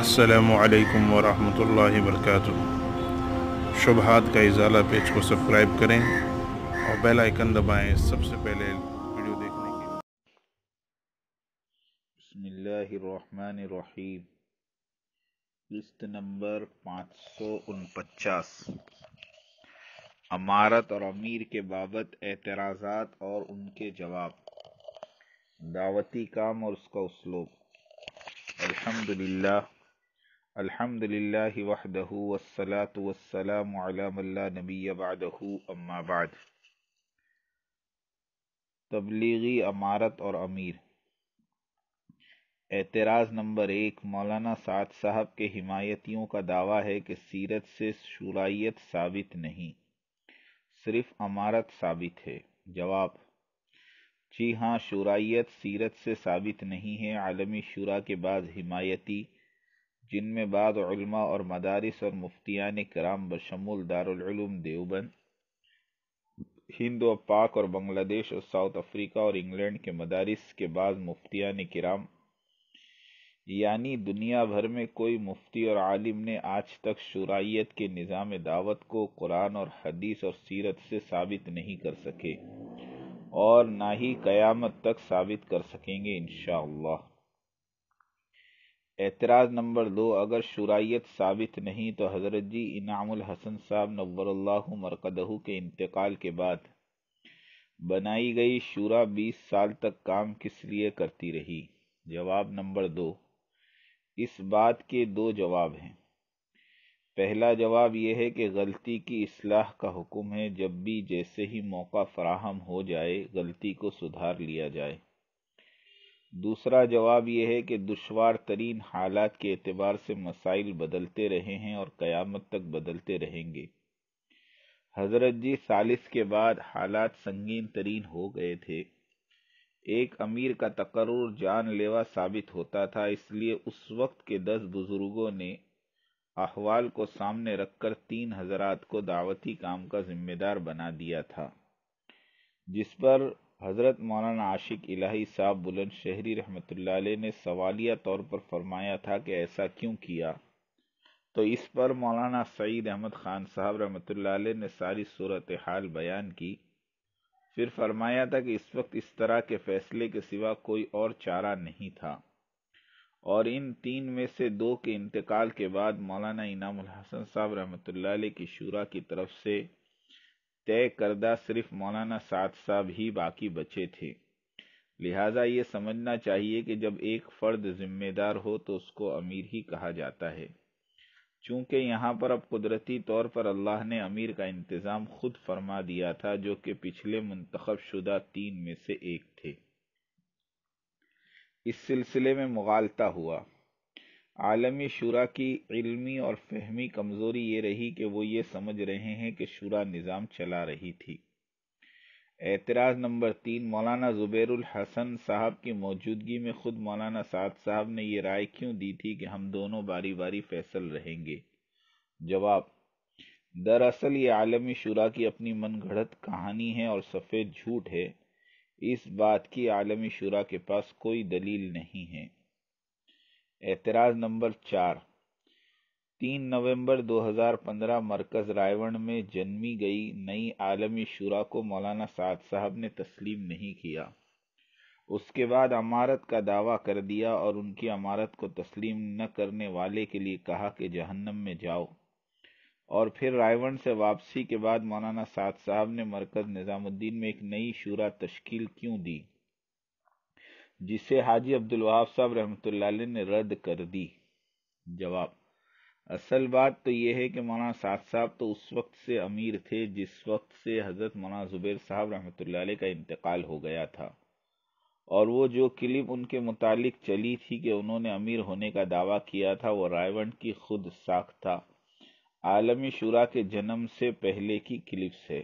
السلام علیکم ورحمۃ اللہ وبرکاتہ شبہات کا اضالہ پیج کو سبسکرائب کریں اور بیل دبائیں سب سے پہلے ویڈیو دیکھنے کے پانچ سو ان پچاس امارت اور امیر کے بابت اعتراضات اور ان کے جواب دعوتی کام اور اس کا اسلوب الحمدللہ الحمد للہ وحدہ نبی بعدہ اما بعد تبلیغی امارت اور امیر اعتراض نمبر ایک مولانا سعد صاحب کے حمایتیوں کا دعویٰ ہے کہ سیرت سے شرائط ثابت نہیں صرف امارت ثابت ہے جواب جی ہاں شرائط سیرت سے ثابت نہیں ہے عالمی شورا کے بعض حمایتی جن میں بعض علماء اور مدارس اور مفتیان کرام بشمول دارالعلوم دیوبند ہند و پاک اور بنگلہ دیش اور ساؤتھ افریقہ اور انگلینڈ کے مدارس کے بعض مفتیان کرام یعنی دنیا بھر میں کوئی مفتی اور عالم نے آج تک شرائیت کے نظام دعوت کو قرآن اور حدیث اور سیرت سے ثابت نہیں کر سکے اور نہ ہی قیامت تک ثابت کر سکیں گے انشاءاللہ اعتراض نمبر دو اگر شرائط ثابت نہیں تو حضرت جی انعام الحسن صاحب نور اللہ مرکدہ کے انتقال کے بعد بنائی گئی شورا بیس سال تک کام کس لیے کرتی رہی جواب نمبر دو اس بات کے دو جواب ہیں پہلا جواب یہ ہے کہ غلطی کی اصلاح کا حکم ہے جب بھی جیسے ہی موقع فراہم ہو جائے غلطی کو سدھار لیا جائے دوسرا جواب یہ ہے کہ دشوار ترین حالات کے اعتبار سے مسائل بدلتے رہے ہیں اور قیامت تک بدلتے رہیں گے حضرت جی سالس کے بعد حالات سنگین ترین ہو گئے تھے ایک امیر کا تقرر جان لیوا ثابت ہوتا تھا اس لیے اس وقت کے دس بزرگوں نے احوال کو سامنے رکھ کر تین حضرات کو دعوتی کام کا ذمہ دار بنا دیا تھا جس پر حضرت مولانا عاشق الہی صاحب بلند شہری رحمۃ اللہ علیہ نے سوالیہ طور پر فرمایا تھا کہ ایسا کیوں کیا تو اس پر مولانا سعید احمد خان صاحب رحمۃ اللہ علیہ نے ساری صورتحال بیان کی پھر فرمایا تھا کہ اس وقت اس طرح کے فیصلے کے سوا کوئی اور چارہ نہیں تھا اور ان تین میں سے دو کے انتقال کے بعد مولانا انعام الحسن صاحب رحمۃ اللہ علیہ کی شورا کی طرف سے طے کردہ صرف مولانا سعد صاحب ہی باقی بچے تھے لہٰذا یہ سمجھنا چاہیے کہ جب ایک فرد ذمہ دار ہو تو اس کو امیر ہی کہا جاتا ہے چونکہ یہاں پر اب قدرتی طور پر اللہ نے امیر کا انتظام خود فرما دیا تھا جو کہ پچھلے منتخب شدہ تین میں سے ایک تھے اس سلسلے میں مغالطہ ہوا عالمی شورا کی علمی اور فہمی کمزوری یہ رہی کہ وہ یہ سمجھ رہے ہیں کہ شورا نظام چلا رہی تھی اعتراض نمبر تین مولانا زبیر الحسن صاحب کی موجودگی میں خود مولانا سعد صاحب نے یہ رائے کیوں دی تھی کہ ہم دونوں باری باری فیصل رہیں گے جواب دراصل یہ عالمی شورا کی اپنی من گھڑت کہانی ہے اور سفید جھوٹ ہے اس بات کی عالمی شورا کے پاس کوئی دلیل نہیں ہے اعتراض نمبر چار تین نومبر دو ہزار پندرہ مرکز رائیون میں جنمی گئی نئی عالمی شورا کو مولانا سعد صاحب نے تسلیم نہیں کیا اس کے بعد امارت کا دعویٰ کر دیا اور ان کی امارت کو تسلیم نہ کرنے والے کے لیے کہا کہ جہنم میں جاؤ اور پھر رائیون سے واپسی کے بعد مولانا سعد صاحب نے مرکز نظام الدین میں ایک نئی شورا تشکیل کیوں دی جسے حاجی عبد صاحب رحمۃ اللہ علیہ نے رد کر دی جواب اصل بات تو یہ ہے کہ مولانا سعد صاحب تو اس وقت سے امیر تھے جس وقت سے حضرت مولانا زبیر صاحب رحمۃ علیہ کا انتقال ہو گیا تھا اور وہ جو کلپ ان کے متعلق چلی تھی کہ انہوں نے امیر ہونے کا دعویٰ کیا تھا وہ رائے کی خود ساکھ تھا عالمی شورا کے جنم سے پہلے کی کلپس ہے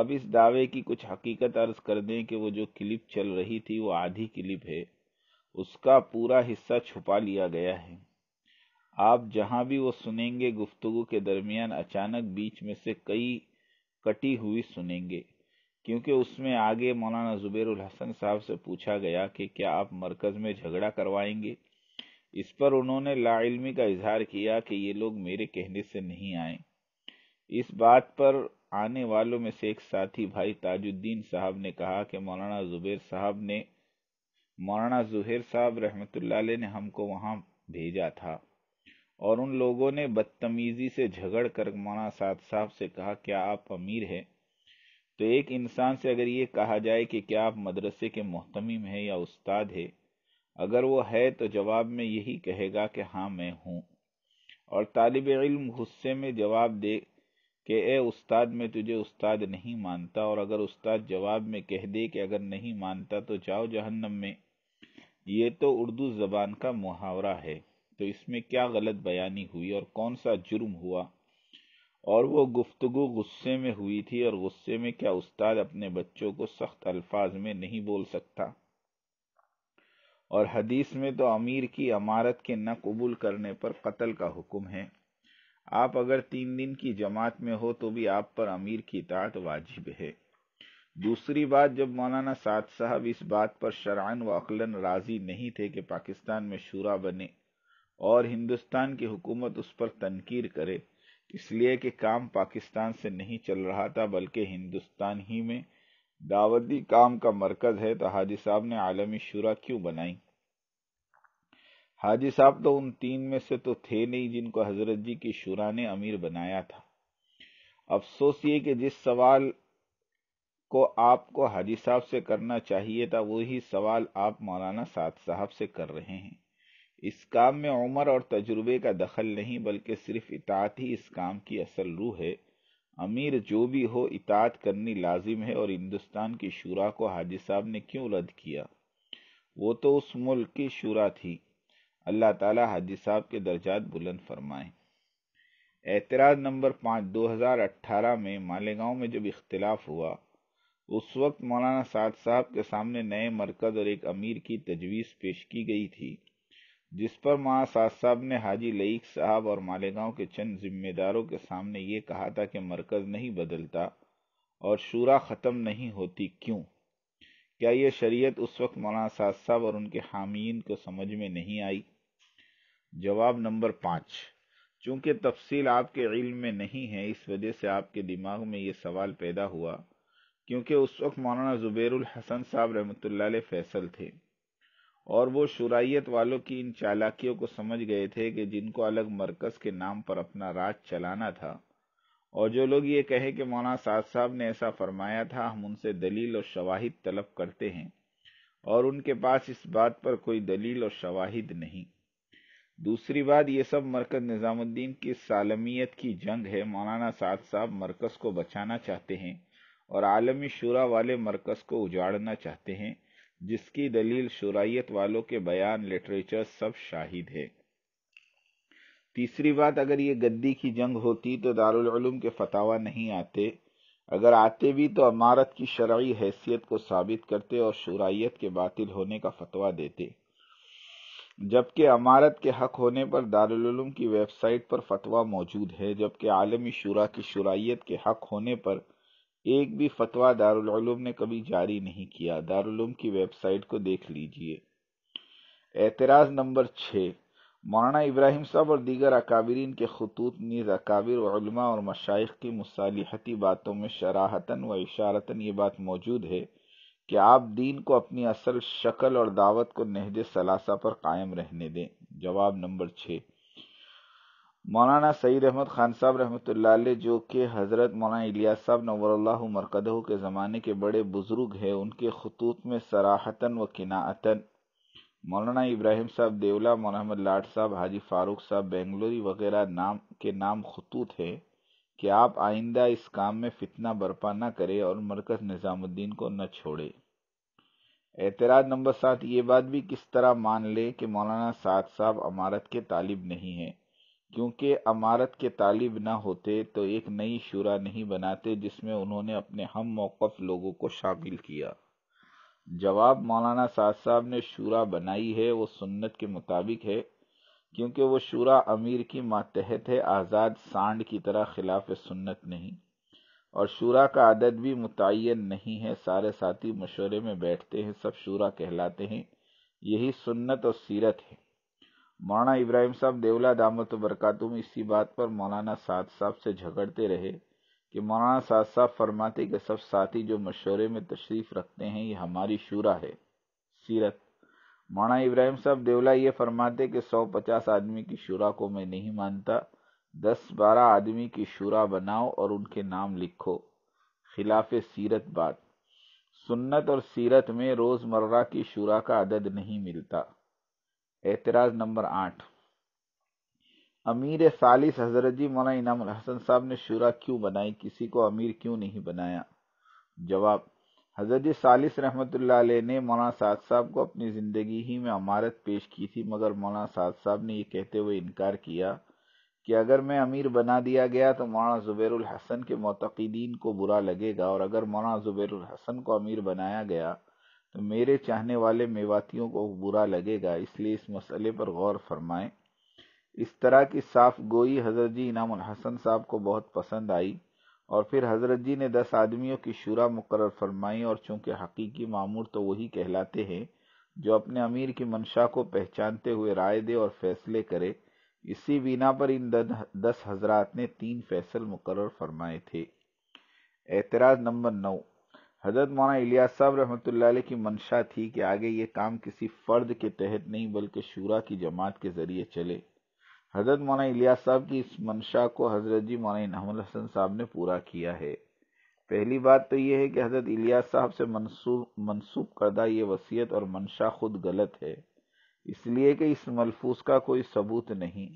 اب اس دعوے کی کچھ حقیقت عرض کر دیں کہ وہ جو کلپ چل رہی تھی وہ آدھی کلپ ہے اس کا پورا حصہ چھپا لیا گیا ہے آپ جہاں بھی وہ سنیں گے گفتگو کے درمیان اچانک بیچ میں سے کئی کٹی ہوئی سنیں گے کیونکہ اس میں آگے مولانا زبیر الحسن صاحب سے پوچھا گیا کہ کیا آپ مرکز میں جھگڑا کروائیں گے اس پر انہوں نے لا علمی کا اظہار کیا کہ یہ لوگ میرے کہنے سے نہیں آئے اس بات پر آنے والوں میں سے ایک ساتھی بھائی تاج الدین صاحب نے کہا کہ مولانا زبیر صاحب نے مولانا زہیر صاحب رحمت اللہ علیہ نے ہم کو وہاں بھیجا تھا اور ان لوگوں نے بدتمیزی سے جھگڑ کر مولانا سعد صاحب سے کہا کیا آپ امیر ہیں تو ایک انسان سے اگر یہ کہا جائے کہ کیا آپ مدرسے کے محتمیم ہیں یا استاد ہے اگر وہ ہے تو جواب میں یہی کہے گا کہ ہاں میں ہوں اور طالب علم غصے میں جواب دے کہ اے استاد میں تجھے استاد نہیں مانتا اور اگر استاد جواب میں کہہ دے کہ اگر نہیں مانتا تو جاؤ جہنم میں یہ تو اردو زبان کا محاورہ ہے تو اس میں کیا غلط بیانی ہوئی اور کون سا جرم ہوا اور وہ گفتگو غصے میں ہوئی تھی اور غصے میں کیا استاد اپنے بچوں کو سخت الفاظ میں نہیں بول سکتا اور حدیث میں تو امیر کی عمارت کے نہ قبول کرنے پر قتل کا حکم ہے آپ اگر تین دن کی جماعت میں ہو تو بھی آپ پر امیر کی اطاعت واجب ہے دوسری بات جب مولانا سعد صاحب اس بات پر شرعن و عقلاً راضی نہیں تھے کہ پاکستان میں شورا بنے اور ہندوستان کی حکومت اس پر تنقیر کرے اس لیے کہ کام پاکستان سے نہیں چل رہا تھا بلکہ ہندوستان ہی میں دعوتی کام کا مرکز ہے تو حاجی صاحب نے عالمی شورا کیوں بنائیں حاجی صاحب تو ان تین میں سے تو تھے نہیں جن کو حضرت جی کی شورا نے امیر بنایا تھا افسوس یہ کہ جس سوال کو آپ کو حاجی صاحب سے کرنا چاہیے تھا وہی سوال آپ مولانا سعد صاحب سے کر رہے ہیں اس کام میں عمر اور تجربے کا دخل نہیں بلکہ صرف اطاعت ہی اس کام کی اصل روح ہے امیر جو بھی ہو اطاعت کرنی لازم ہے اور ہندوستان کی شورا کو حاجی صاحب نے کیوں رد کیا وہ تو اس ملک کی شورا تھی اللہ تعالیٰ حاجی صاحب کے درجات بلند فرمائیں اعتراض نمبر پانچ دو ہزار اٹھارہ میں مالیگاؤں میں جب اختلاف ہوا اس وقت مولانا سعد صاحب کے سامنے نئے مرکز اور ایک امیر کی تجویز پیش کی گئی تھی جس پر مولانا سعد صاحب نے حاجی لئیق صاحب اور مالیگاؤں کے چند ذمہ داروں کے سامنے یہ کہا تھا کہ مرکز نہیں بدلتا اور شورا ختم نہیں ہوتی کیوں کیا یہ شریعت اس وقت مولانا سعد صاحب اور ان کے حامین کو سمجھ میں نہیں آئی جواب نمبر پانچ چونکہ تفصیل آپ کے علم میں نہیں ہے اس وجہ سے آپ کے دماغ میں یہ سوال پیدا ہوا کیونکہ اس وقت مولانا زبیر الحسن صاحب رحمۃ اللہ علیہ فیصل تھے اور وہ شرائط والوں کی ان چالاکیوں کو سمجھ گئے تھے کہ جن کو الگ مرکز کے نام پر اپنا راج چلانا تھا اور جو لوگ یہ کہے کہ مولانا سعد صاحب نے ایسا فرمایا تھا ہم ان سے دلیل اور شواہد طلب کرتے ہیں اور ان کے پاس اس بات پر کوئی دلیل اور شواہد نہیں دوسری بات یہ سب مرکز نظام الدین کی سالمیت کی جنگ ہے مولانا سعد صاحب مرکز کو بچانا چاہتے ہیں اور عالمی شورا والے مرکز کو اجاڑنا چاہتے ہیں جس کی دلیل شرعیت والوں کے بیان لٹریچر سب شاہد ہے تیسری بات اگر یہ گدی کی جنگ ہوتی تو دارالعلوم کے فتوا نہیں آتے اگر آتے بھی تو عمارت کی شرعی حیثیت کو ثابت کرتے اور شرائط کے باطل ہونے کا فتویٰ دیتے جبکہ عمارت کے حق ہونے پر دارالعلوم کی ویب سائٹ پر فتویٰ موجود ہے جبکہ عالمی شورا کی شرائط کے حق ہونے پر ایک بھی فتویٰ دارالعلوم نے کبھی جاری نہیں کیا دارالعلوم کی ویب سائٹ کو دیکھ لیجئے اعتراض نمبر چھ مولانا ابراہیم صاحب اور دیگر اکابرین کے خطوط نیز اکابر علماء اور مشائق کی مصالحتی باتوں میں شراحتاً و اشارتاً یہ بات موجود ہے کہ آپ دین کو اپنی اصل شکل اور دعوت کو نہج ثلاثہ پر قائم رہنے دیں جواب نمبر چھ مولانا سعید احمد خان صاحب رحمۃ اللہ علیہ جو کہ حضرت مولانا الیاس صاحب نور اللہ مرکدہ کے زمانے کے بڑے بزرگ ہیں ان کے خطوط میں سراہتاً و کناعتن مولانا ابراہیم صاحب دیولا مولحمد لاٹ صاحب حاجی فاروق صاحب بنگلوری وغیرہ نام کے نام خطوط ہیں کہ آپ آئندہ اس کام میں فتنہ برپا نہ کرے اور مرکز نظام الدین کو نہ چھوڑے اعتراض نمبر سات یہ بات بھی کس طرح مان لے کہ مولانا سعد صاحب امارت کے طالب نہیں ہیں کیونکہ امارت کے طالب نہ ہوتے تو ایک نئی شورا نہیں بناتے جس میں انہوں نے اپنے ہم موقف لوگوں کو شامل کیا جواب مولانا سعد صاحب نے شورا بنائی ہے وہ سنت کے مطابق ہے کیونکہ وہ شورا امیر کی ماتحت ہے آزاد سانڈ کی طرح خلاف سنت نہیں اور شورا کا عدد بھی متعین نہیں ہے سارے ساتھی مشورے میں بیٹھتے ہیں سب شورا کہلاتے ہیں یہی سنت اور سیرت ہے مولانا ابراہیم صاحب دیولا دامت و برکاتم اسی بات پر مولانا سعد صاحب سے جھگڑتے رہے کہ مولانا سعد صاحب فرماتے کہ سب ساتھی جو مشورے میں تشریف رکھتے ہیں یہ ہماری شورا ہے سیرت مولانا ابراہیم صاحب دیولہ یہ فرماتے کہ سو پچاس آدمی کی شورا کو میں نہیں مانتا دس بارہ آدمی کی شورا بناؤ اور ان کے نام لکھو خلاف سیرت بات سنت اور سیرت میں روز مرہ کی شورا کا عدد نہیں ملتا اعتراض نمبر آٹھ امیر سالس حضرت جی مولانا الحسن صاحب نے شورا کیوں بنائی کسی کو امیر کیوں نہیں بنایا جواب حضرت ثالث رحمۃ اللہ علیہ نے مولانا سعد صاحب کو اپنی زندگی ہی میں عمارت پیش کی تھی مگر مولانا سعد صاحب نے یہ کہتے ہوئے انکار کیا کہ اگر میں امیر بنا دیا گیا تو مولانا زبیر الحسن کے معتقدین کو برا لگے گا اور اگر مولانا زبیر الحسن کو امیر بنایا گیا تو میرے چاہنے والے میواتیوں کو برا لگے گا اس لیے اس مسئلے پر غور فرمائیں اس طرح کی صاف گوئی حضرت جی انعام الحسن صاحب کو بہت پسند آئی اور پھر حضرت جی نے دس آدمیوں کی شورا مقرر فرمائی اور چونکہ حقیقی معمور تو وہی کہلاتے ہیں جو اپنے امیر کی منشا کو پہچانتے ہوئے رائے دے اور فیصلے کرے اسی بنا پر ان دس حضرات نے تین فیصل مقرر فرمائے تھے اعتراض نمبر نو حضرت مولانا الیا صاحب رحمۃ اللہ علیہ کی منشا تھی کہ آگے یہ کام کسی فرد کے تحت نہیں بلکہ شورا کی جماعت کے ذریعے چلے حضرت مولانا الیاس صاحب کی اس منشا کو حضرت جی مولانا انعام الحسن صاحب نے پورا کیا ہے پہلی بات تو یہ ہے کہ حضرت الیاس صاحب سے منسوب منسوخ کردہ یہ وصیت اور منشا خود غلط ہے اس لیے کہ اس ملفوظ کا کوئی ثبوت نہیں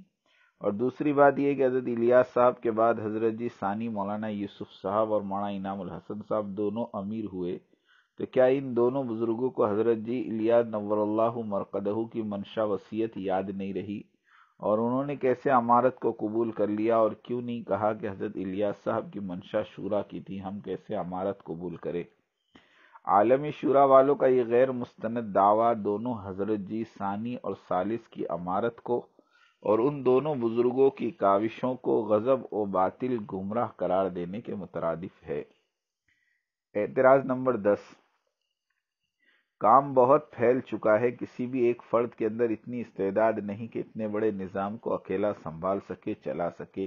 اور دوسری بات یہ کہ حضرت الیاس صاحب کے بعد حضرت جی ثانی مولانا یوسف صاحب اور مولانا انعام الحسن صاحب دونوں امیر ہوئے تو کیا ان دونوں بزرگوں کو حضرت جی الیاس نور اللہ مرکدہ کی منشا وصیت یاد نہیں رہی اور انہوں نے کیسے امارت کو قبول کر لیا اور کیوں نہیں کہا کہ حضرت الیاس صاحب کی منشا شورا کی تھی ہم کیسے امارت قبول کرے عالمی شورا والوں کا یہ غیر مستند دعویٰ دونوں حضرت جی ثانی اور سالس کی امارت کو اور ان دونوں بزرگوں کی کاوشوں کو غضب و باطل گمراہ قرار دینے کے مترادف ہے اعتراض نمبر دس کام بہت پھیل چکا ہے کسی بھی ایک فرد کے اندر اتنی استعداد نہیں کہ اتنے بڑے نظام کو اکیلا سنبھال سکے چلا سکے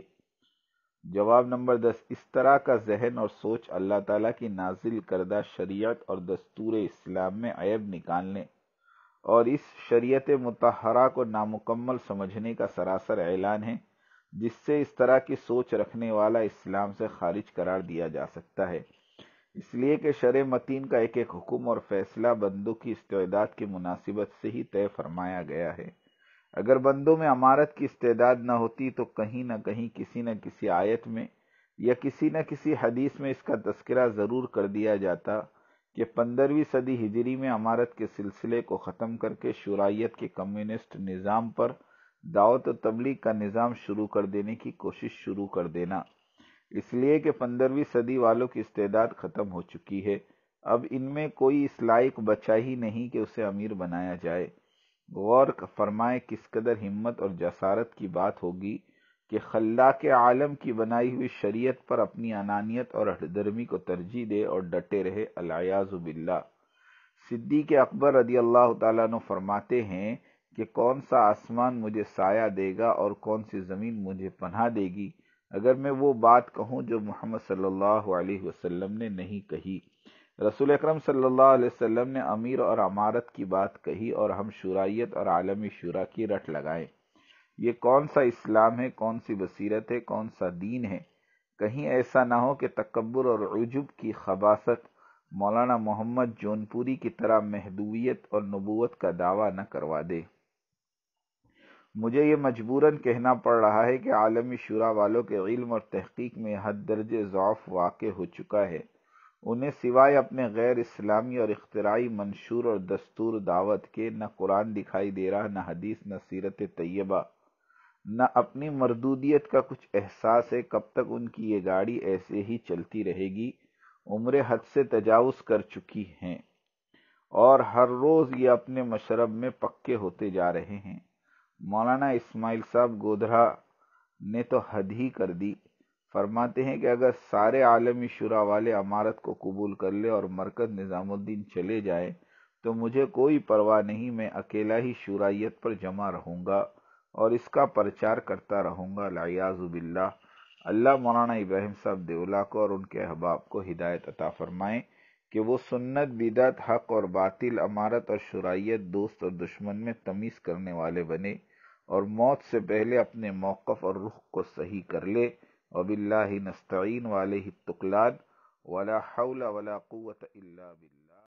جواب نمبر دس اس طرح کا ذہن اور سوچ اللہ تعالیٰ کی نازل کردہ شریعت اور دستور اسلام میں عیب نکالنے اور اس شریعت متحرہ کو نامکمل سمجھنے کا سراسر اعلان ہے جس سے اس طرح کی سوچ رکھنے والا اسلام سے خارج قرار دیا جا سکتا ہے اس لیے کہ شرع متین کا ایک ایک حکم اور فیصلہ بندوں کی استعداد کی مناسبت سے ہی طے فرمایا گیا ہے اگر بندوں میں امارت کی استعداد نہ ہوتی تو کہیں نہ کہیں کسی نہ کسی آیت میں یا کسی نہ کسی حدیث میں اس کا تذکرہ ضرور کر دیا جاتا کہ پندرہویں صدی ہجری میں عمارت کے سلسلے کو ختم کر کے شرائط کے کمیونسٹ نظام پر دعوت و تبلیغ کا نظام شروع کر دینے کی کوشش شروع کر دینا اس لیے کہ پندرہویں صدی والوں کی استعداد ختم ہو چکی ہے اب ان میں کوئی اس لائق بچا ہی نہیں کہ اسے امیر بنایا جائے غور فرمائے کس قدر ہمت اور جسارت کی بات ہوگی کہ خلا کے عالم کی بنائی ہوئی شریعت پر اپنی انانیت اور ہردرمی کو ترجیح دے اور ڈٹے رہے الیاز باللہ صدی صدیق اکبر رضی اللہ تعالیٰ نے فرماتے ہیں کہ کون سا آسمان مجھے سایہ دے گا اور کون سی زمین مجھے پناہ دے گی اگر میں وہ بات کہوں جو محمد صلی اللہ علیہ وسلم نے نہیں کہی رسول اکرم صلی اللہ علیہ وسلم نے امیر اور امارت کی بات کہی اور ہم شورائیت اور عالمی شورا کی رٹ لگائیں یہ کون سا اسلام ہے کون سی بصیرت ہے کون سا دین ہے کہیں ایسا نہ ہو کہ تکبر اور عجب کی خباست مولانا محمد جونپوری کی طرح محدویت اور نبوت کا دعویٰ نہ کروا دے مجھے یہ مجبوراً کہنا پڑ رہا ہے کہ عالمی شعراء والوں کے علم اور تحقیق میں حد درج ضعف واقع ہو چکا ہے انہیں سوائے اپنے غیر اسلامی اور اختراعی منشور اور دستور دعوت کے نہ قرآن دکھائی دے رہا نہ حدیث نہ سیرت طیبہ نہ اپنی مردودیت کا کچھ احساس ہے کب تک ان کی یہ گاڑی ایسے ہی چلتی رہے گی عمر حد سے تجاوز کر چکی ہیں اور ہر روز یہ اپنے مشرب میں پکے ہوتے جا رہے ہیں مولانا اسماعیل صاحب گودھرا نے تو حد ہی کر دی فرماتے ہیں کہ اگر سارے عالمی شعراء والے عمارت کو قبول کر لے اور مرکز نظام الدین چلے جائیں تو مجھے کوئی پرواہ نہیں میں اکیلا ہی شورائیت پر جمع رہوں گا اور اس کا پرچار کرتا رہوں گا لیاز بلّہ اللہ مولانا ابراہیم صاحب دیولا کو اور ان کے احباب کو ہدایت عطا فرمائیں کہ وہ سنت بدعت حق اور باطل امارت اور شرائط دوست اور دشمن میں تمیز کرنے والے بنے اور موت سے پہلے اپنے موقف اور رخ کو صحیح کر لے اور بلّہ نستعین والے تقلاد ولا قوت الا باللہ